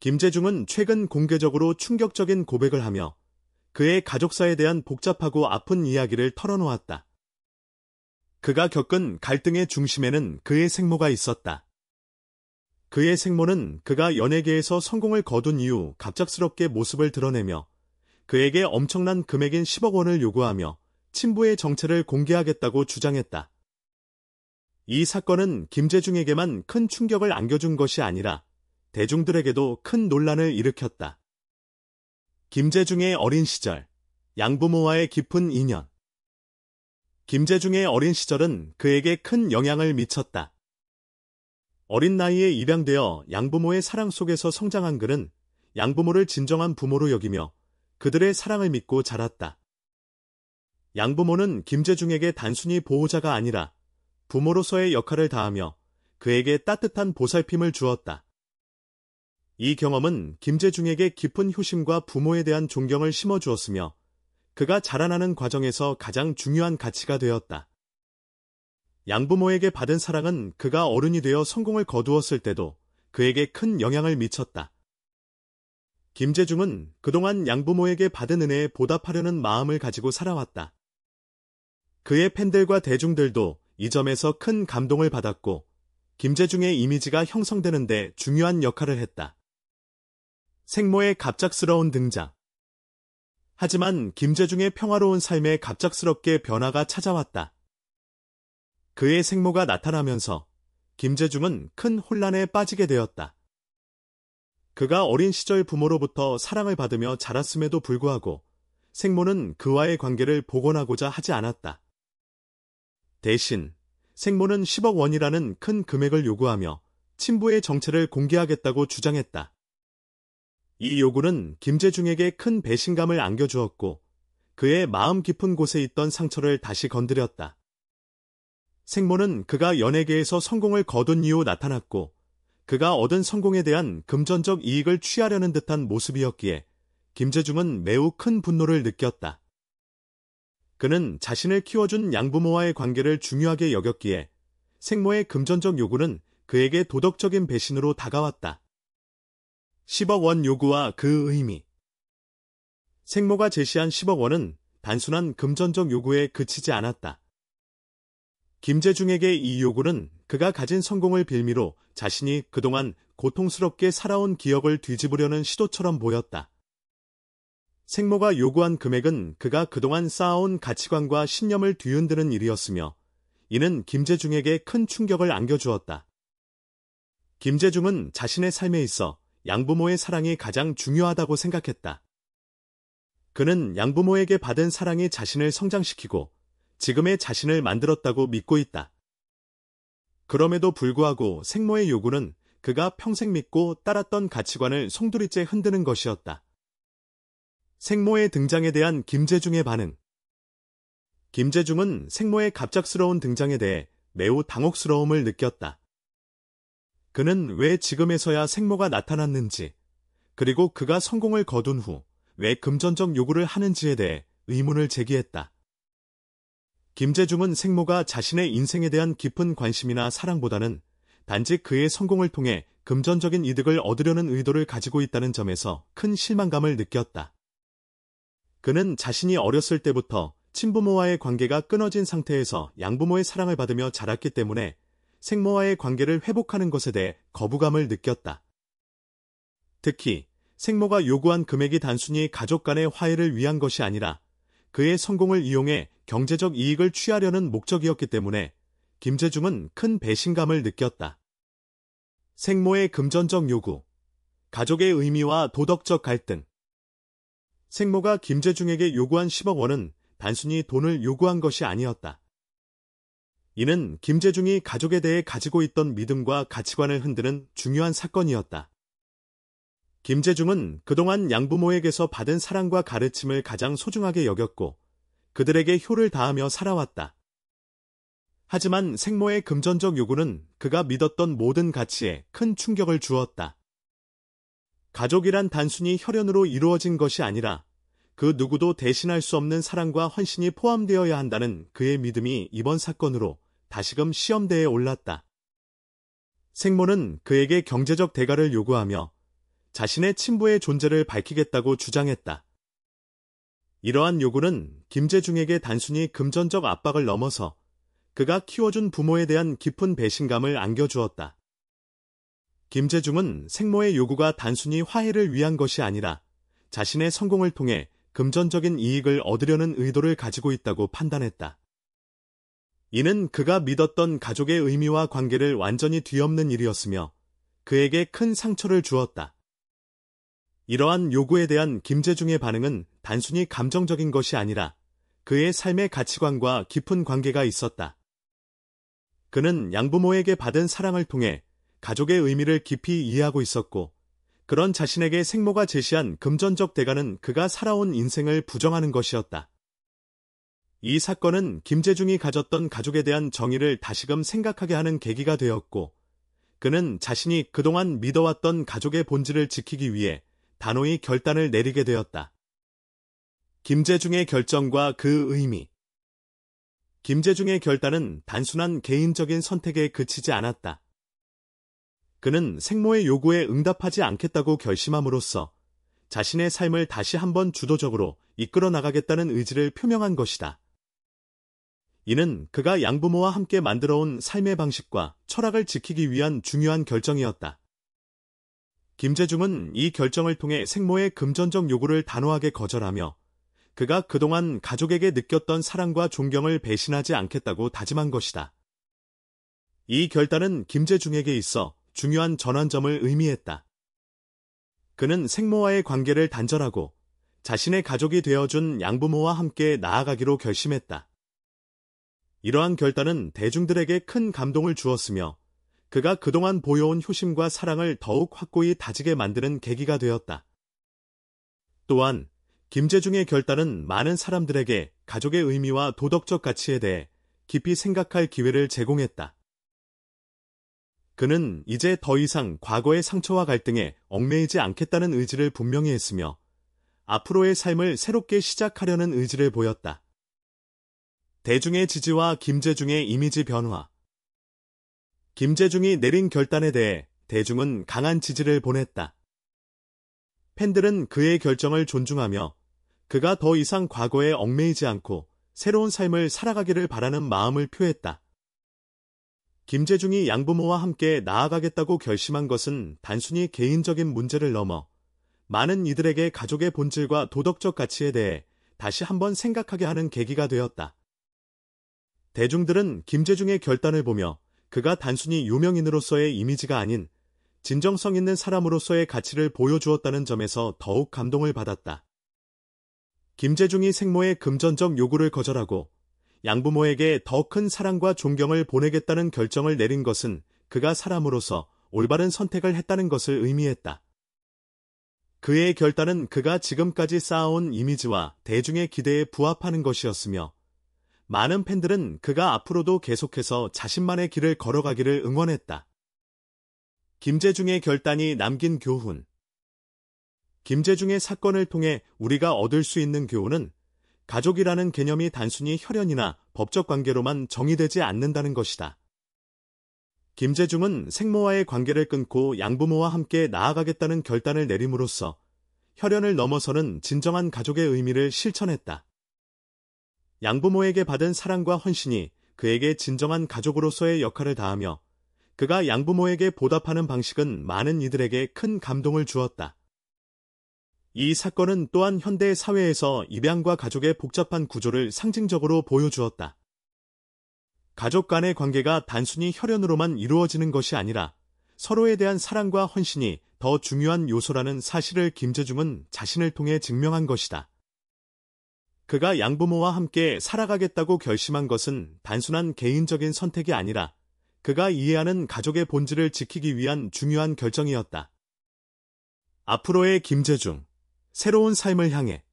김재중은 최근 공개적으로 충격적인 고백을 하며 그의 가족사에 대한 복잡하고 아픈 이야기를 털어놓았다. 그가 겪은 갈등의 중심에는 그의 생모가 있었다. 그의 생모는 그가 연예계에서 성공을 거둔 이후 갑작스럽게 모습을 드러내며 그에게 엄청난 금액인 10억 원을 요구하며 친부의 정체를 공개하겠다고 주장했다. 이 사건은 김재중에게만 큰 충격을 안겨준 것이 아니라 대중들에게도 큰 논란을 일으켰다. 김재중의 어린 시절, 양부모와의 깊은 인연. 김재중의 어린 시절은 그에게 큰 영향을 미쳤다. 어린 나이에 입양되어 양부모의 사랑 속에서 성장한 그는 양부모를 진정한 부모로 여기며 그들의 사랑을 믿고 자랐다. 양부모는 김재중에게 단순히 보호자가 아니라 부모로서의 역할을 다하며 그에게 따뜻한 보살핌을 주었다. 이 경험은 김재중에게 깊은 효심과 부모에 대한 존경을 심어주었으며 그가 자라나는 과정에서 가장 중요한 가치가 되었다. 양부모에게 받은 사랑은 그가 어른이 되어 성공을 거두었을 때도 그에게 큰 영향을 미쳤다. 김재중은 그동안 양부모에게 받은 은혜에 보답하려는 마음을 가지고 살아왔다. 그의 팬들과 대중들도 이 점에서 큰 감동을 받았고 김재중의 이미지가 형성되는데 중요한 역할을 했다. 생모의 갑작스러운 등장. 하지만 김재중의 평화로운 삶에 갑작스럽게 변화가 찾아왔다. 그의 생모가 나타나면서 김재중은 큰 혼란에 빠지게 되었다. 그가 어린 시절 부모로부터 사랑을 받으며 자랐음에도 불구하고 생모는 그와의 관계를 복원하고자 하지 않았다. 대신 생모는 10억 원이라는 큰 금액을 요구하며 친부의 정체를 공개하겠다고 주장했다. 이 요구는 김재중에게 큰 배신감을 안겨주었고 그의 마음 깊은 곳에 있던 상처를 다시 건드렸다. 생모는 그가 연예계에서 성공을 거둔 이후 나타났고 그가 얻은 성공에 대한 금전적 이익을 취하려는 듯한 모습이었기에 김재중은 매우 큰 분노를 느꼈다. 그는 자신을 키워준 양부모와의 관계를 중요하게 여겼기에 생모의 금전적 요구는 그에게 도덕적인 배신으로 다가왔다. 10억 원 요구와 그 의미 생모가 제시한 10억 원은 단순한 금전적 요구에 그치지 않았다. 김재중에게 이 요구는 그가 가진 성공을 빌미로 자신이 그동안 고통스럽게 살아온 기억을 뒤집으려는 시도처럼 보였다. 생모가 요구한 금액은 그가 그동안 쌓아온 가치관과 신념을 뒤흔드는 일이었으며 이는 김재중에게 큰 충격을 안겨주었다. 김재중은 자신의 삶에 있어 양부모의 사랑이 가장 중요하다고 생각했다. 그는 양부모에게 받은 사랑이 자신을 성장시키고 지금의 자신을 만들었다고 믿고 있다. 그럼에도 불구하고 생모의 요구는 그가 평생 믿고 따랐던 가치관을 송두리째 흔드는 것이었다. 생모의 등장에 대한 김재중의 반응 김재중은 생모의 갑작스러운 등장에 대해 매우 당혹스러움을 느꼈다. 그는 왜 지금에서야 생모가 나타났는지, 그리고 그가 성공을 거둔 후 왜 금전적 요구를 하는지에 대해 의문을 제기했다. 김재중은 생모가 자신의 인생에 대한 깊은 관심이나 사랑보다는 단지 그의 성공을 통해 금전적인 이득을 얻으려는 의도를 가지고 있다는 점에서 큰 실망감을 느꼈다. 그는 자신이 어렸을 때부터 친부모와의 관계가 끊어진 상태에서 양부모의 사랑을 받으며 자랐기 때문에 생모와의 관계를 회복하는 것에 대해 거부감을 느꼈다. 특히 생모가 요구한 금액이 단순히 가족 간의 화해를 위한 것이 아니라 그의 성공을 이용해 경제적 이익을 취하려는 목적이었기 때문에 김재중은 큰 배신감을 느꼈다. 생모의 금전적 요구, 가족의 의미와 도덕적 갈등. 생모가 김재중에게 요구한 10억 원은 단순히 돈을 요구한 것이 아니었다. 이는 김재중이 가족에 대해 가지고 있던 믿음과 가치관을 흔드는 중요한 사건이었다. 김재중은 그동안 양부모에게서 받은 사랑과 가르침을 가장 소중하게 여겼고 그들에게 효를 다하며 살아왔다. 하지만 생모의 금전적 요구는 그가 믿었던 모든 가치에 큰 충격을 주었다. 가족이란 단순히 혈연으로 이루어진 것이 아니라 그 누구도 대신할 수 없는 사랑과 헌신이 포함되어야 한다는 그의 믿음이 이번 사건으로 다시금 시험대에 올랐다. 생모는 그에게 경제적 대가를 요구하며 자신의 친부의 존재를 밝히겠다고 주장했다. 이러한 요구는 김재중에게 단순히 금전적 압박을 넘어서 그가 키워준 부모에 대한 깊은 배신감을 안겨주었다. 김재중은 생모의 요구가 단순히 화해를 위한 것이 아니라 자신의 성공을 통해 금전적인 이익을 얻으려는 의도를 가지고 있다고 판단했다. 이는 그가 믿었던 가족의 의미와 관계를 완전히 뒤엎는 일이었으며 그에게 큰 상처를 주었다. 이러한 요구에 대한 김재중의 반응은 단순히 감정적인 것이 아니라 그의 삶의 가치관과 깊은 관계가 있었다. 그는 양부모에게 받은 사랑을 통해 가족의 의미를 깊이 이해하고 있었고 그런 자신에게 생모가 제시한 금전적 대가는 그가 살아온 인생을 부정하는 것이었다. 이 사건은 김재중이 가졌던 가족에 대한 정의를 다시금 생각하게 하는 계기가 되었고 그는 자신이 그동안 믿어왔던 가족의 본질을 지키기 위해 단호히 결단을 내리게 되었다. 김재중의 결정과 그 의미 김재중의 결단은 단순한 개인적인 선택에 그치지 않았다. 그는 생모의 요구에 응답하지 않겠다고 결심함으로써 자신의 삶을 다시 한번 주도적으로 이끌어 나가겠다는 의지를 표명한 것이다. 이는 그가 양부모와 함께 만들어온 삶의 방식과 철학을 지키기 위한 중요한 결정이었다. 김재중은 이 결정을 통해 생모의 금전적 요구를 단호하게 거절하며 그가 그동안 가족에게 느꼈던 사랑과 존경을 배신하지 않겠다고 다짐한 것이다. 이 결단은 김재중에게 있어 중요한 전환점을 의미했다. 그는 생모와의 관계를 단절하고 자신의 가족이 되어준 양부모와 함께 나아가기로 결심했다. 이러한 결단은 대중들에게 큰 감동을 주었으며 그가 그동안 보여온 효심과 사랑을 더욱 확고히 다지게 만드는 계기가 되었다. 또한 김재중의 결단은 많은 사람들에게 가족의 의미와 도덕적 가치에 대해 깊이 생각할 기회를 제공했다. 그는 이제 더 이상 과거의 상처와 갈등에 얽매이지 않겠다는 의지를 분명히 했으며 앞으로의 삶을 새롭게 시작하려는 의지를 보였다. 대중의 지지와 김재중의 이미지 변화. 김재중이 내린 결단에 대해 대중은 강한 지지를 보냈다. 팬들은 그의 결정을 존중하며 그가 더 이상 과거에 얽매이지 않고 새로운 삶을 살아가기를 바라는 마음을 표했다. 김재중이 양부모와 함께 나아가겠다고 결심한 것은 단순히 개인적인 문제를 넘어 많은 이들에게 가족의 본질과 도덕적 가치에 대해 다시 한번 생각하게 하는 계기가 되었다. 대중들은 김재중의 결단을 보며 그가 단순히 유명인으로서의 이미지가 아닌 진정성 있는 사람으로서의 가치를 보여주었다는 점에서 더욱 감동을 받았다. 김재중이 생모의 금전적 요구를 거절하고 양부모에게 더 큰 사랑과 존경을 보내겠다는 결정을 내린 것은 그가 사람으로서 올바른 선택을 했다는 것을 의미했다. 그의 결단은 그가 지금까지 쌓아온 이미지와 대중의 기대에 부합하는 것이었으며 많은 팬들은 그가 앞으로도 계속해서 자신만의 길을 걸어가기를 응원했다. 김재중의 결단이 남긴 교훈 김재중의 사건을 통해 우리가 얻을 수 있는 교훈은 가족이라는 개념이 단순히 혈연이나 법적 관계로만 정의되지 않는다는 것이다. 김재중은 생모와의 관계를 끊고 양부모와 함께 나아가겠다는 결단을 내림으로써 혈연을 넘어서는 진정한 가족의 의미를 실천했다. 양부모에게 받은 사랑과 헌신이 그에게 진정한 가족으로서의 역할을 다하며 그가 양부모에게 보답하는 방식은 많은 이들에게 큰 감동을 주었다. 이 사건은 또한 현대 사회에서 입양과 가족의 복잡한 구조를 상징적으로 보여주었다. 가족 간의 관계가 단순히 혈연으로만 이루어지는 것이 아니라 서로에 대한 사랑과 헌신이 더 중요한 요소라는 사실을 김재중은 자신을 통해 증명한 것이다. 그가 양부모와 함께 살아가겠다고 결심한 것은 단순한 개인적인 선택이 아니라 그가 이해하는 가족의 본질을 지키기 위한 중요한 결정이었다. 앞으로의 김재중, 새로운 삶을 향해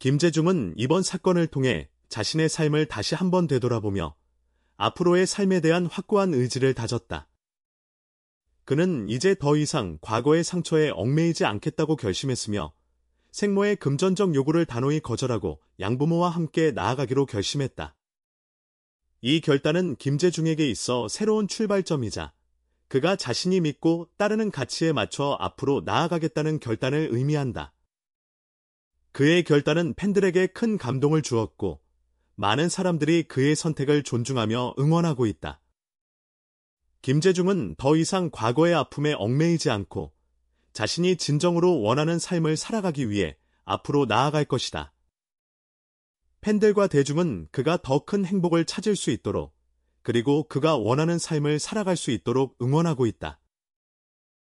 김재중은 이번 사건을 통해 자신의 삶을 다시 한번 되돌아보며 앞으로의 삶에 대한 확고한 의지를 다졌다. 그는 이제 더 이상 과거의 상처에 얽매이지 않겠다고 결심했으며 생모의 금전적 요구를 단호히 거절하고 양부모와 함께 나아가기로 결심했다. 이 결단은 김재중에게 있어 새로운 출발점이자 그가 자신이 믿고 따르는 가치에 맞춰 앞으로 나아가겠다는 결단을 의미한다. 그의 결단은 팬들에게 큰 감동을 주었고 많은 사람들이 그의 선택을 존중하며 응원하고 있다. 김재중은 더 이상 과거의 아픔에 얽매이지 않고 자신이 진정으로 원하는 삶을 살아가기 위해 앞으로 나아갈 것이다. 팬들과 대중은 그가 더 큰 행복을 찾을 수 있도록 그리고 그가 원하는 삶을 살아갈 수 있도록 응원하고 있다.